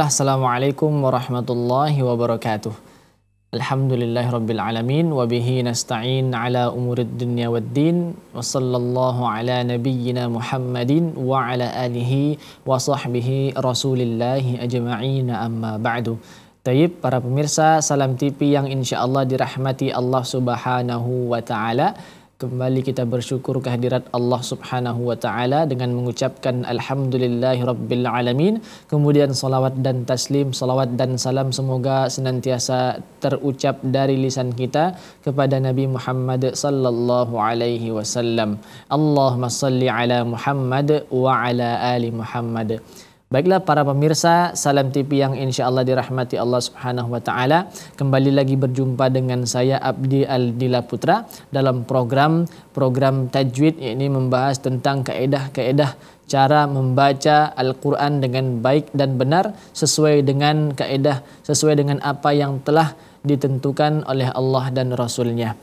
Bismillah, Assalamualaikum warahmatullahi wabarakatuh. Alhamdulillahirrabbilalamin, wabihi nasta'in ala umurid dunya wad din, wa sallallahu ala nabiyyina Muhammadin wa ala alihi wa sahbihi rasulillahi ajma'in amma ba'du. Taib, para pemirsa Salam tipi yang insya Allah dirahmati Allah subhanahu wa ta'ala, kembali kita bersyukur kehadirat Allah Subhanahu wa taala dengan mengucapkan alhamdulillahirabbil alamin kemudian salawat dan taslim salawat dan salam semoga senantiasa terucap dari lisan kita kepada Nabi Muhammad sallallahu alaihi wasallam Allahumma salli ala Muhammad wa ala ali Muhammad Baiklah para pemirsa Salam TV yang insya Allah dirahmati Allah Subhanahu Wa Taala kembali lagi berjumpa dengan saya Abdi Aldila Putra dalam program program tajwid ini membahas tentang kaedah-kaedah cara membaca Al-Quran dengan baik dan benar sesuai dengan kaedah sesuai dengan apa yang telah ditentukan oleh Allah dan Rasulnya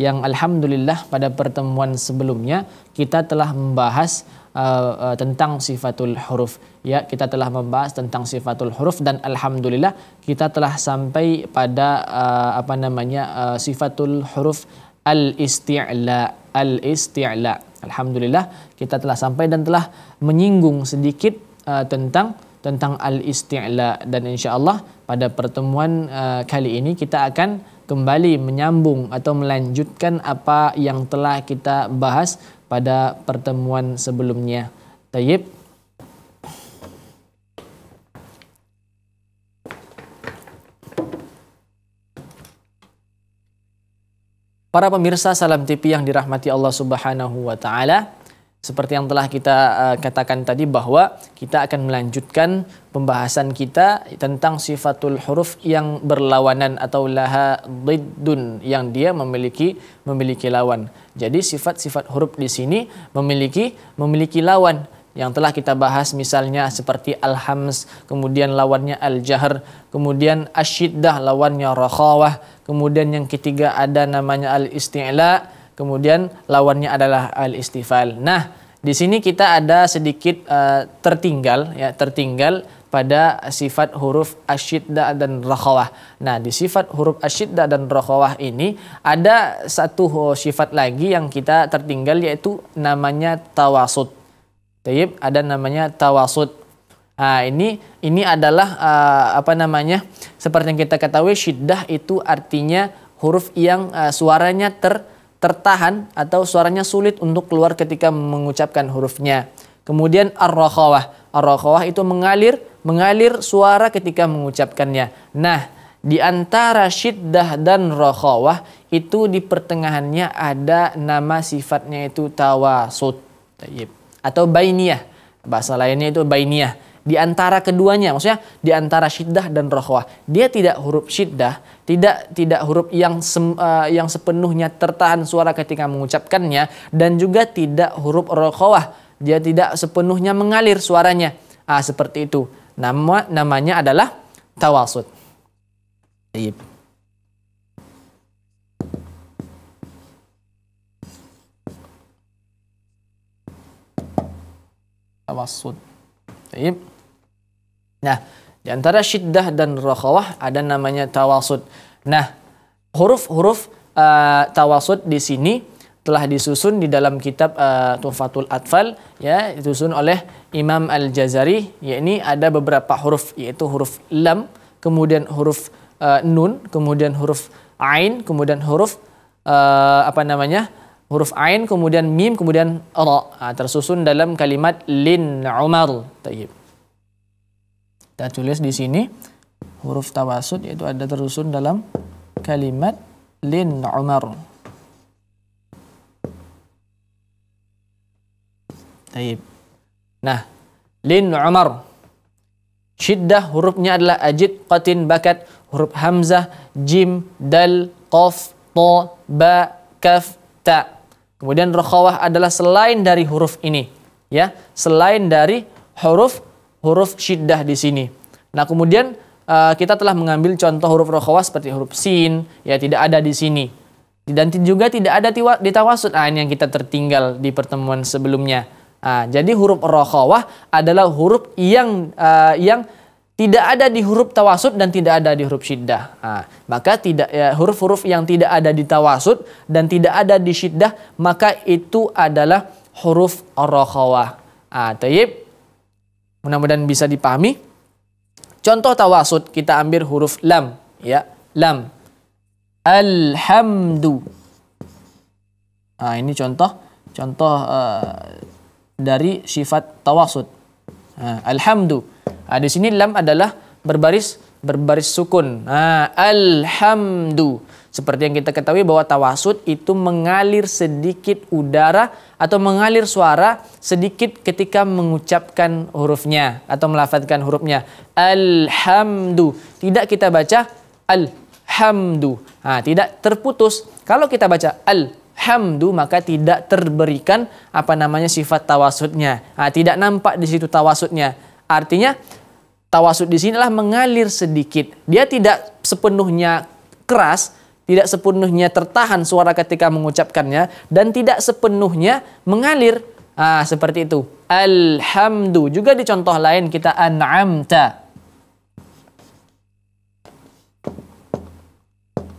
yang alhamdulillah pada pertemuan sebelumnya kita telah membahas uh, uh, tentang sifatul huruf ya kita telah membahas tentang sifatul huruf dan alhamdulillah kita telah sampai pada uh, apa namanya uh, sifatul huruf al isti'la al isti'la alhamdulillah kita telah sampai dan telah menyinggung sedikit uh, tentang tentang al isti'la dan insyaallah pada pertemuan uh, kali ini kita akan kembali menyambung atau melanjutkan apa yang telah kita bahas pada pertemuan sebelumnya. Tayyip. Para pemirsa Salam TV yang dirahmati Allah Subhanahu wa taala, seperti yang telah kita uh, katakan tadi bahwa kita akan melanjutkan pembahasan kita tentang sifatul huruf yang berlawanan atau laha diddun yang dia memiliki memiliki lawan. Jadi sifat-sifat huruf di sini memiliki memiliki lawan yang telah kita bahas misalnya seperti al kemudian lawannya aljahr kemudian asyiddah lawannya rakhawah, kemudian yang ketiga ada namanya al-isti'la, kemudian lawannya adalah al istifal. Nah, di sini kita ada sedikit uh, tertinggal ya, tertinggal pada sifat huruf asyidda dan rakhawah. Nah, di sifat huruf asyidda dan rakhawah ini ada satu oh, sifat lagi yang kita tertinggal yaitu namanya tawasud. Tayyib, ada namanya tawasud. Nah, ini ini adalah uh, apa namanya? Seperti yang kita ketahui syiddah itu artinya huruf yang uh, suaranya ter tertahan atau suaranya sulit untuk keluar ketika mengucapkan hurufnya. Kemudian ar-rakhawah. Ar-rakhawah itu mengalir, mengalir suara ketika mengucapkannya. Nah, di antara syiddah dan rakhawah itu di pertengahannya ada nama sifatnya itu tawasud. Atau bainiyah. Bahasa lainnya itu bainiyah di antara keduanya, maksudnya di antara syiddah dan rohwah Dia tidak huruf syiddah, tidak tidak huruf yang sem, uh, yang sepenuhnya tertahan suara ketika mengucapkannya dan juga tidak huruf rohwah Dia tidak sepenuhnya mengalir suaranya. Ah, seperti itu. Nama namanya adalah tawasud. Baik. tawasud, Baik. Nah, di antara syiddah dan rokhawah ada namanya tawasud. Nah, huruf-huruf uh, tawasud di sini telah disusun di dalam kitab uh, Tuhfatul Atfal ya disusun oleh Imam Al-Jazari yakni ada beberapa huruf yaitu huruf lam kemudian huruf uh, nun kemudian huruf ain kemudian huruf uh, apa namanya huruf ain kemudian mim kemudian ra nah, tersusun dalam kalimat lin umar Taib. Kita tulis di sini huruf tawasud yaitu ada tersusun dalam kalimat lin Umar. Taib. Nah, lin Umar. Syiddah hurufnya adalah ajid, qatin, bakat. Huruf hamzah, jim, dal, qaf, to, ba, kaf, ta. Kemudian rokhawah adalah selain dari huruf ini. Ya, selain dari huruf huruf syiddah di sini. Nah, kemudian uh, kita telah mengambil contoh huruf rokhawah seperti huruf sin, ya tidak ada di sini. Dan juga tidak ada di tawasud, Nah ini yang kita tertinggal di pertemuan sebelumnya. Nah, jadi huruf rokhawah adalah huruf yang uh, yang tidak ada di huruf tawasud dan tidak ada di huruf syiddah. Nah, maka tidak huruf ya, huruf-huruf yang tidak ada di tawasud dan tidak ada di syiddah maka itu adalah huruf rokhawah. Nah, taib. Mudah-mudahan bisa dipahami. Contoh tawasud kita ambil huruf lam ya, lam. Alhamdu. Nah, ini contoh contoh uh, dari sifat tawasud. Nah, alhamdu. Nah, di sini lam adalah berbaris berbaris sukun. Nah, alhamdu. Seperti yang kita ketahui bahwa tawasud itu mengalir sedikit udara atau mengalir suara sedikit ketika mengucapkan hurufnya atau melafatkan hurufnya. Alhamdu. Tidak kita baca alhamdu. Nah, tidak terputus. Kalau kita baca al maka tidak terberikan apa namanya sifat tawasudnya. Nah, tidak nampak di situ tawasudnya. Artinya tawasud di sinilah mengalir sedikit. Dia tidak sepenuhnya keras tidak sepenuhnya tertahan suara ketika mengucapkannya dan tidak sepenuhnya mengalir. Ah, seperti itu. Alhamdu. Juga di contoh lain kita an'amta.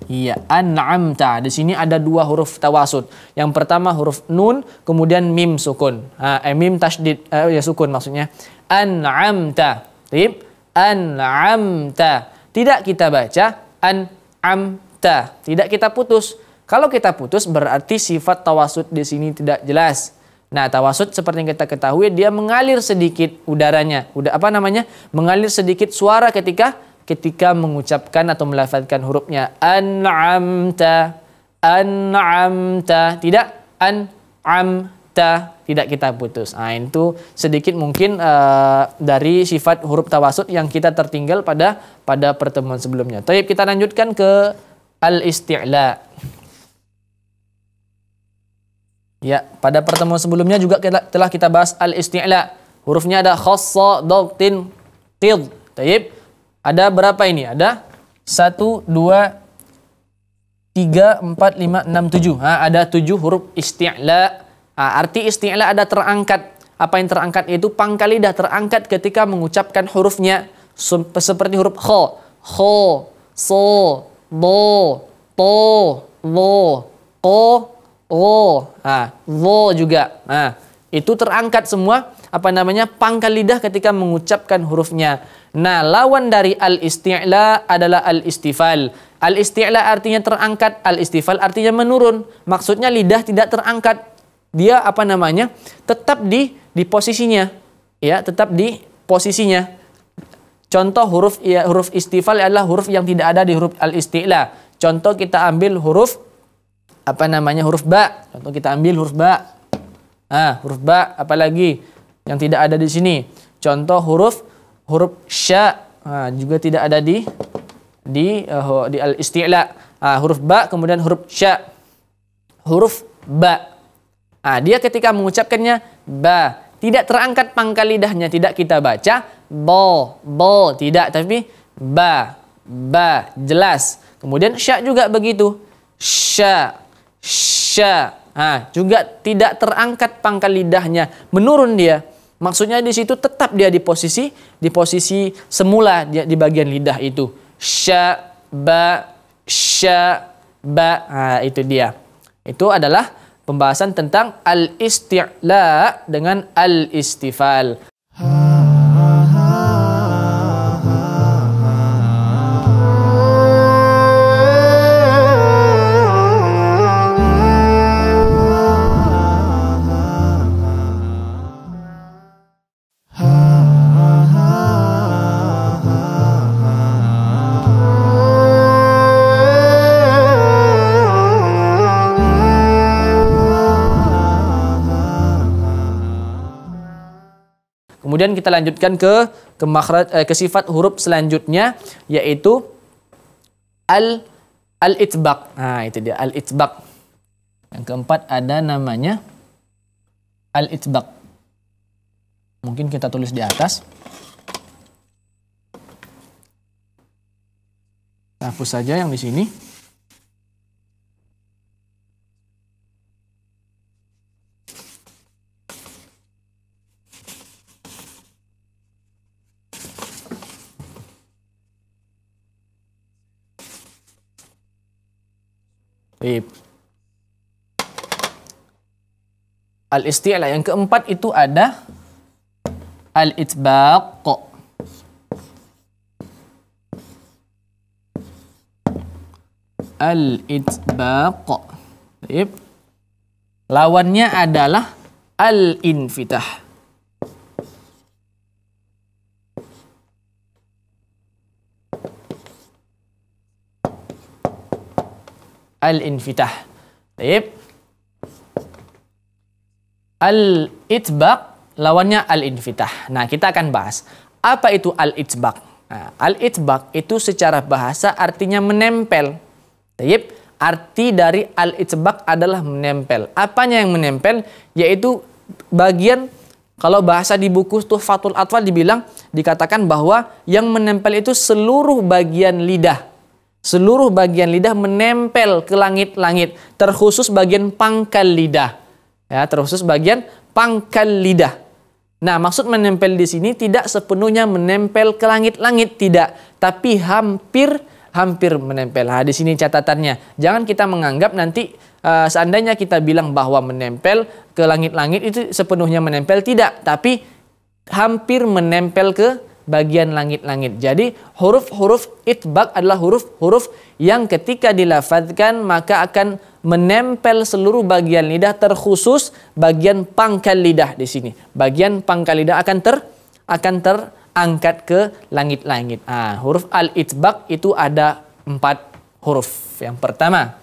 Iya, an'amta. Di sini ada dua huruf tawasud. Yang pertama huruf nun, kemudian mim sukun. Ah, eh, mim tashdid eh, ya sukun maksudnya. An'amta. Tip, an'amta. Tidak kita baca an'amta hatta. Tidak kita putus. Kalau kita putus berarti sifat tawasud di sini tidak jelas. Nah, tawasud seperti yang kita ketahui dia mengalir sedikit udaranya. Udah apa namanya? Mengalir sedikit suara ketika ketika mengucapkan atau melafalkan hurufnya. An'amta. An'amta. Tidak an'amta. Tidak kita putus. Nah, itu sedikit mungkin uh, dari sifat huruf tawasud yang kita tertinggal pada pada pertemuan sebelumnya. Tapi kita lanjutkan ke al-isti'la. Ya, pada pertemuan sebelumnya juga kita, telah kita bahas al-isti'la. Hurufnya ada khassa, dogtin, qid. Taib. Ada berapa ini? Ada 1, 2, 3, 4, 5, 6, 7. ada 7 huruf isti'la. Ha, arti isti'la ada terangkat. Apa yang terangkat itu pangkal lidah terangkat ketika mengucapkan hurufnya. Seperti huruf kho, kho, so, bo, to, wo, ko, wo. ah, wo juga. Nah, itu terangkat semua apa namanya pangkal lidah ketika mengucapkan hurufnya. Nah, lawan dari al-isti'la adalah al-istifal. Al-isti'la artinya terangkat, al-istifal artinya menurun. Maksudnya lidah tidak terangkat. Dia apa namanya? tetap di di posisinya. Ya, tetap di posisinya. Contoh huruf ya, huruf istifal adalah huruf yang tidak ada di huruf al-istila. Contoh kita ambil huruf apa namanya huruf ba. Contoh kita ambil huruf ba. Ah, huruf ba apalagi yang tidak ada di sini. Contoh huruf huruf sya ah, juga tidak ada di di uh, di al-istila. Ah, huruf ba kemudian huruf sya. Huruf ba. Ah, dia ketika mengucapkannya ba tidak terangkat pangkal lidahnya, tidak kita baca, bo, bo, tidak, tapi ba, ba, jelas. Kemudian sya juga begitu. Sya, sya. Nah, juga tidak terangkat pangkal lidahnya, menurun dia. Maksudnya di situ tetap dia di posisi di posisi semula dia di bagian lidah itu. Sya, ba, sya, ba. Nah, itu dia. Itu adalah pembahasan tentang al-isti'la dengan al-istifal. Kemudian kita lanjutkan ke ke, makhraj, eh, ke sifat huruf selanjutnya yaitu al al itbak. Nah, itu dia al itbak. Yang keempat ada namanya al itbak. Mungkin kita tulis di atas. Nah, hapus saja yang di sini. Baik. Al-isti'la yang keempat itu ada al-itbaq. Al-itbaq. Baik. Lawannya adalah al-infitah. al-infitah. Baik. Al-itbaq lawannya al-infitah. Nah, kita akan bahas apa itu al-itbaq. Nah, al-itbaq itu secara bahasa artinya menempel. Taib, arti dari al-itbaq adalah menempel. Apanya yang menempel? Yaitu bagian kalau bahasa di buku Tuhfatul Atwal dibilang dikatakan bahwa yang menempel itu seluruh bagian lidah. Seluruh bagian lidah menempel ke langit-langit, terkhusus bagian pangkal lidah. Ya, terkhusus bagian pangkal lidah. Nah, maksud menempel di sini tidak sepenuhnya menempel ke langit-langit, tidak, tapi hampir hampir menempel. Nah, di sini catatannya. Jangan kita menganggap nanti uh, seandainya kita bilang bahwa menempel ke langit-langit itu sepenuhnya menempel, tidak, tapi hampir menempel ke bagian langit-langit. Jadi huruf-huruf itbak adalah huruf-huruf yang ketika dilafatkan maka akan menempel seluruh bagian lidah terkhusus bagian pangkal lidah di sini. Bagian pangkal lidah akan ter akan terangkat ke langit-langit. Ah, huruf al-itbak itu ada empat huruf. Yang pertama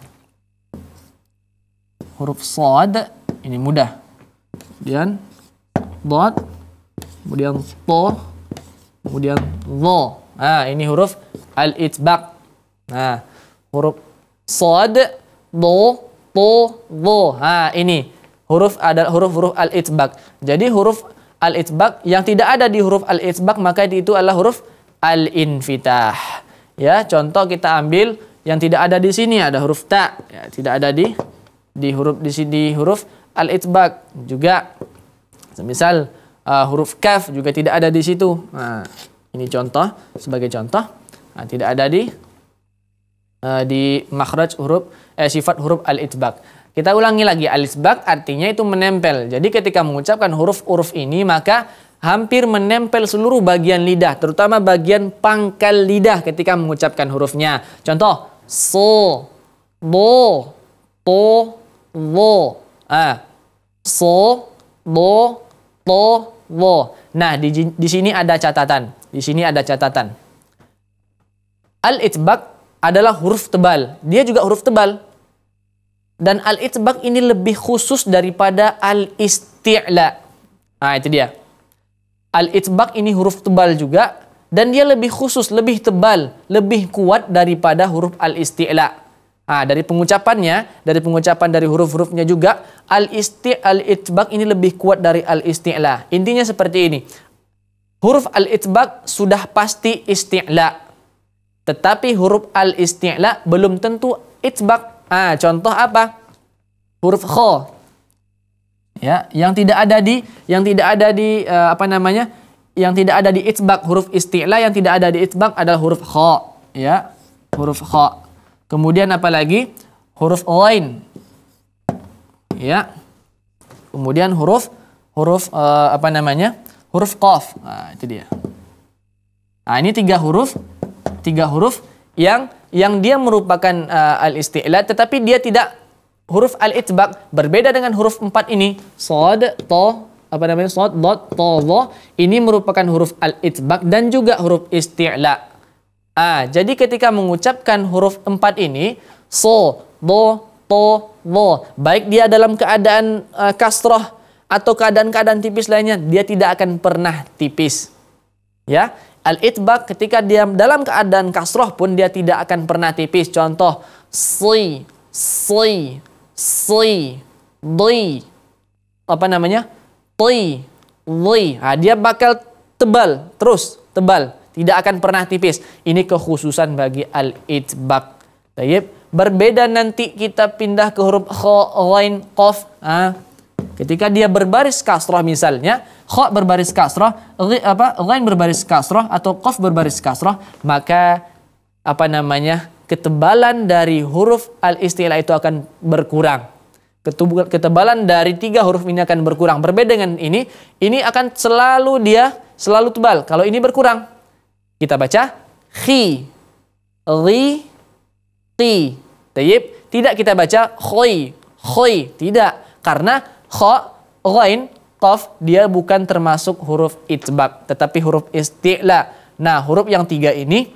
huruf sod ini mudah. Kemudian dot, kemudian to, Kemudian Lo, Nah, ini huruf al-itbaq. Nah, huruf sad, Lo, to, Lo, Nah, ini huruf ada huruf-huruf al-itbaq. Jadi huruf al-itbaq yang tidak ada di huruf al-itbaq maka itu adalah huruf al-infitah. Ya, contoh kita ambil yang tidak ada di sini ada huruf ta, ya, tidak ada di di huruf di sini huruf al-itbaq juga. misal uh, huruf kaf juga tidak ada di situ. Nah, ini contoh sebagai contoh. Nah, tidak ada di uh, di makhraj huruf eh, sifat huruf al itbak. Kita ulangi lagi al itbak artinya itu menempel. Jadi ketika mengucapkan huruf-huruf ini maka hampir menempel seluruh bagian lidah, terutama bagian pangkal lidah ketika mengucapkan hurufnya. Contoh so, bo, to, wo. Ah. So, bo, to, wo. Nah, di, di sini ada catatan. Di sini ada catatan. Al-itbaq adalah huruf tebal. Dia juga huruf tebal. Dan al-itbaq ini lebih khusus daripada al-isti'la. Nah, itu dia. Al-itbaq ini huruf tebal juga dan dia lebih khusus, lebih tebal, lebih kuat daripada huruf al-isti'la. Nah, dari pengucapannya, dari pengucapan dari huruf-hurufnya juga al isti al itbaq ini lebih kuat dari al isti'la. Intinya seperti ini. Huruf al itbak sudah pasti isti'la. Tetapi huruf al isti'la belum tentu itbak. Ah, contoh apa? Huruf kho. Ya, yang tidak ada di yang tidak ada di uh, apa namanya? Yang tidak ada di itbak huruf isti'la yang tidak ada di itbak adalah huruf kho, ya. Huruf kho. Kemudian apalagi huruf lain. Ya. Kemudian huruf huruf uh, apa namanya? Huruf qaf. Nah, itu dia. Nah, ini tiga huruf tiga huruf yang yang dia merupakan uh, al-isti'la tetapi dia tidak huruf al-itbaq berbeda dengan huruf empat ini sad ta apa namanya sad dot ta ini merupakan huruf al-itbaq dan juga huruf isti'la Ah, Jadi ketika mengucapkan huruf empat ini, so, do, to, lo, baik dia dalam keadaan uh, kasroh atau keadaan-keadaan tipis lainnya, dia tidak akan pernah tipis. Ya, al-itbaq ketika dia dalam keadaan kasroh pun dia tidak akan pernah tipis. Contoh, si, si, si, di, apa namanya? Ti, li, ah, dia bakal tebal, terus tebal. Tidak akan pernah tipis. Ini kekhususan bagi al-itbaq. Tayyib. Berbeda nanti kita pindah ke huruf kho, lain, qaf. Ketika dia berbaris kasroh misalnya, kho berbaris kasroh, apa, lain berbaris kasroh, atau qaf berbaris kasroh, maka apa namanya ketebalan dari huruf al-istilah itu akan berkurang ketebalan dari tiga huruf ini akan berkurang. Berbeda dengan ini, ini akan selalu dia selalu tebal. Kalau ini berkurang, kita baca khi, ri, ti, Tayyib. Tidak kita baca khoi, khoi. Tidak. Karena kho, ghain, qaf, dia bukan termasuk huruf itbak. Tetapi huruf isti'la. Nah, huruf yang tiga ini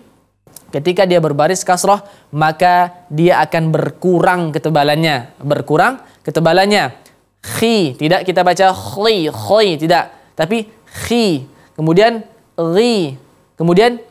ketika dia berbaris kasroh maka dia akan berkurang ketebalannya berkurang ketebalannya khi tidak kita baca khli khli tidak tapi khi kemudian ri Kemudian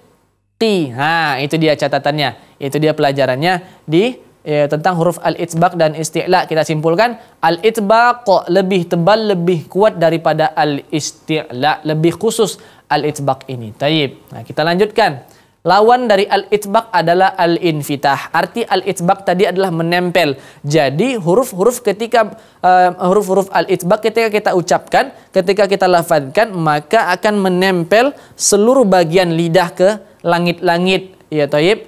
ti. Nah, itu dia catatannya. Itu dia pelajarannya di ya, tentang huruf al-itsbaq dan isti'la. Kita simpulkan al-itsbaq lebih tebal, lebih kuat daripada al-isti'la, lebih khusus al-itsbaq ini. Taib. Nah, kita lanjutkan. Lawan dari al itsbak adalah al-infitah. Arti al itsbak tadi adalah menempel. Jadi huruf-huruf ketika huruf eh, huruf-huruf al itsbak ketika kita ucapkan, ketika kita lafadzkan maka akan menempel seluruh bagian lidah ke langit-langit. Ya Taib.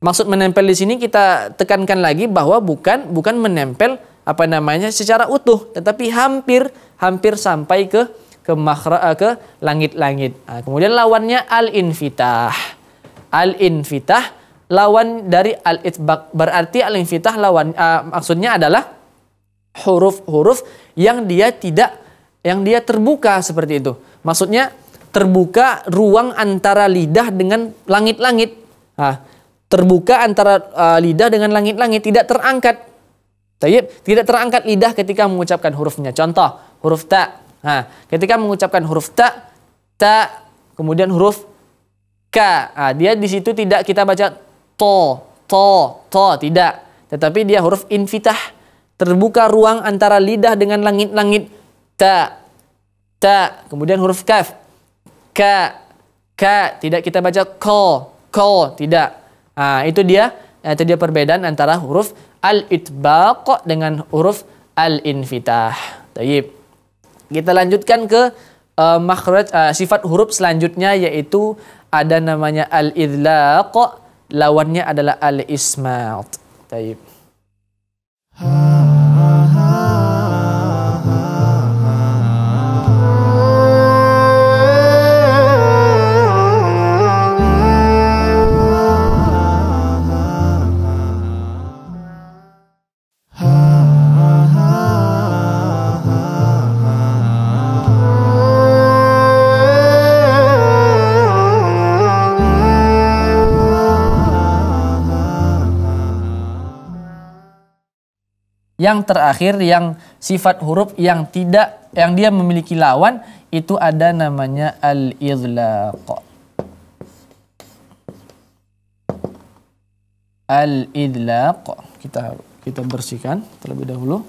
Maksud menempel di sini kita tekankan lagi bahwa bukan bukan menempel apa namanya secara utuh, tetapi hampir hampir sampai ke ke mahra, eh, ke langit-langit. Nah, kemudian lawannya al-infitah al-infitah lawan dari al itbak Berarti al-infitah lawan uh, maksudnya adalah huruf-huruf yang dia tidak yang dia terbuka seperti itu. Maksudnya terbuka ruang antara lidah dengan langit-langit. Nah, terbuka antara uh, lidah dengan langit-langit tidak terangkat. Tayyib, tidak terangkat lidah ketika mengucapkan hurufnya. Contoh, huruf ta. Nah, ketika mengucapkan huruf ta, ta kemudian huruf ka. Nah, dia di situ tidak kita baca to, to, to, tidak. Tetapi dia huruf infitah, terbuka ruang antara lidah dengan langit-langit. Ta, ta. Kemudian huruf kaf, ka, ka. Tidak kita baca ko, ko, tidak. Nah, itu dia ah, itu dia perbedaan antara huruf al-itbaq dengan huruf al-infitah. taib Kita lanjutkan ke uh, makhraj uh, sifat huruf selanjutnya yaitu ada namanya al-idlaq, lawannya adalah al-ismat. Baik. yang terakhir yang sifat huruf yang tidak yang dia memiliki lawan itu ada namanya al izlaq al izlaq Kita kita bersihkan terlebih dahulu.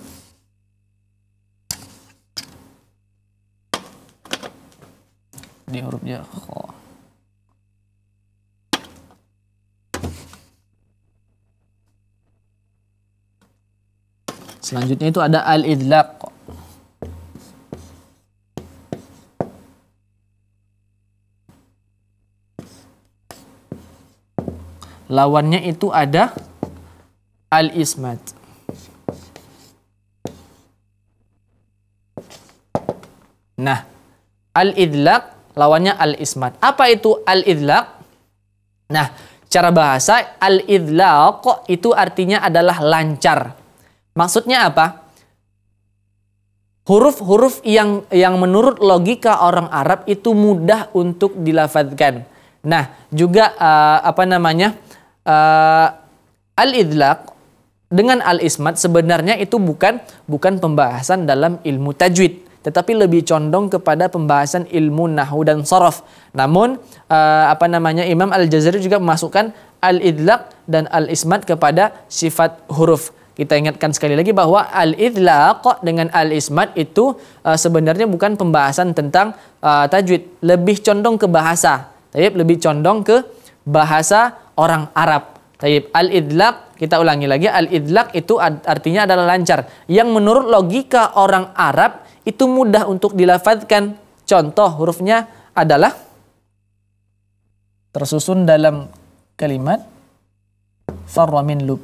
Di hurufnya kha. Selanjutnya itu ada al-idlaq. Lawannya itu ada al-ismat. Nah, al-idlaq lawannya al-ismat. Apa itu al-idlaq? Nah, cara bahasa al-idlaq itu artinya adalah lancar Maksudnya apa? Huruf-huruf yang yang menurut logika orang Arab itu mudah untuk dilafadzkan. Nah, juga uh, apa namanya? Uh, al-idlaq dengan al-ismat sebenarnya itu bukan bukan pembahasan dalam ilmu tajwid tetapi lebih condong kepada pembahasan ilmu nahu dan sorof. Namun uh, apa namanya Imam Al Jazari juga memasukkan al idlaq dan al ismat kepada sifat huruf. Kita ingatkan sekali lagi bahwa al-idlaq dengan al-ismat itu uh, sebenarnya bukan pembahasan tentang uh, tajwid, lebih condong ke bahasa. Tapi lebih condong ke bahasa orang Arab. Taib al-idlaq kita ulangi lagi al-idlaq itu artinya adalah lancar. Yang menurut logika orang Arab itu mudah untuk dilafadzkan. Contoh hurufnya adalah tersusun dalam kalimat farwa min lub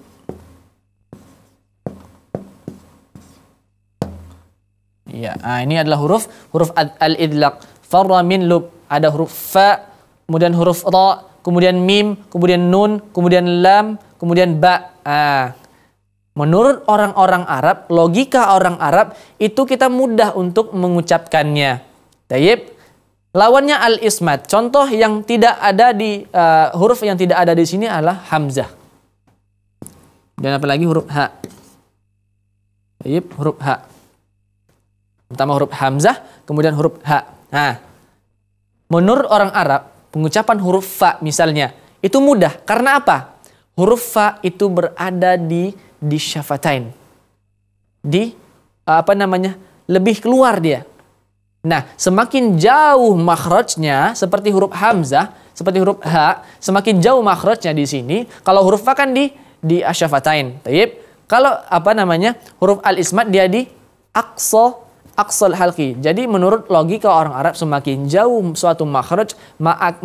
Ya, nah, ini adalah huruf huruf al-idlaq. Farra min lub. Ada huruf fa, kemudian huruf ra, kemudian mim, kemudian nun, kemudian lam, kemudian ba. Nah, Menurut orang-orang Arab, logika orang Arab itu kita mudah untuk mengucapkannya. Tayyib, lawannya al-ismat. Contoh yang tidak ada di uh, huruf yang tidak ada di sini adalah hamzah. Dan apalagi huruf ha. Tayyib, huruf ha. Pertama huruf hamzah, kemudian huruf ha. Nah, menurut orang Arab, pengucapan huruf fa misalnya, itu mudah. Karena apa? Huruf fa itu berada di di syafatain. Di apa namanya? Lebih keluar dia. Nah, semakin jauh makhrajnya seperti huruf hamzah, seperti huruf ha, semakin jauh makhrajnya di sini. Kalau huruf fa kan di di asyafatain. Kalau apa namanya? huruf al-ismat dia di aqsa aqsal halqi. Jadi menurut logika orang Arab semakin jauh suatu makhraj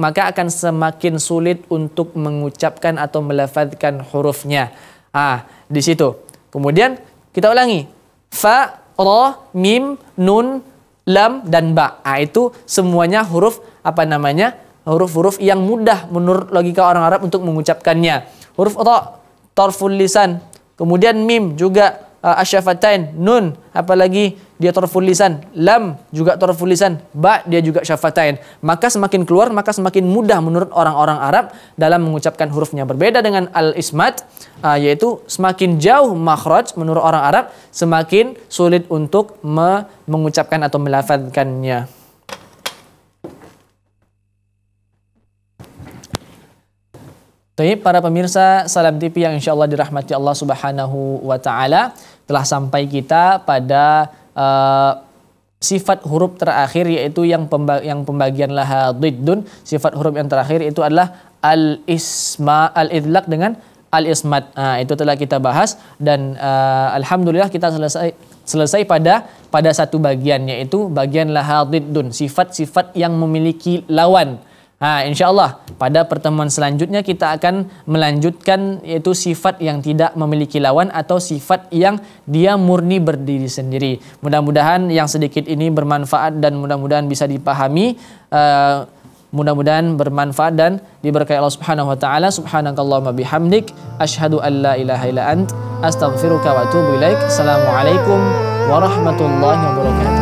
maka akan semakin sulit untuk mengucapkan atau melafadzkan hurufnya. Ah, di situ. Kemudian kita ulangi. Fa, ra, mim, nun, lam dan ba. Ah, itu semuanya huruf apa namanya? Huruf-huruf yang mudah menurut logika orang Arab untuk mengucapkannya. Huruf ra, tarful lisan. Kemudian mim juga ah, asyafatain, nun apalagi dia tarful lisan, lam juga tarful lisan, ba dia juga syafatain. Maka semakin keluar maka semakin mudah menurut orang-orang Arab dalam mengucapkan hurufnya. Berbeda dengan al-ismat uh, yaitu semakin jauh makhraj menurut orang Arab semakin sulit untuk me mengucapkan atau melafazkannya. Baik, para pemirsa Salam TV yang insyaallah dirahmati Allah Subhanahu wa Ta'ala, telah sampai kita pada uh, sifat huruf terakhir yaitu yang pemba yang pembagian laha diddun sifat huruf yang terakhir itu adalah al isma al idlak dengan al ismat nah, itu telah kita bahas dan uh, alhamdulillah kita selesai selesai pada pada satu bagian yaitu bagian laha dun sifat-sifat yang memiliki lawan Nah, insya Allah pada pertemuan selanjutnya kita akan melanjutkan yaitu sifat yang tidak memiliki lawan atau sifat yang dia murni berdiri sendiri. Mudah-mudahan yang sedikit ini bermanfaat dan mudah-mudahan bisa dipahami. Uh, mudah-mudahan bermanfaat dan diberkahi Allah Subhanahu wa taala. Subhanakallahumma bihamdik asyhadu an la ilaha illa ant astaghfiruka wa atubu ilaik. Assalamualaikum warahmatullahi wabarakatuh.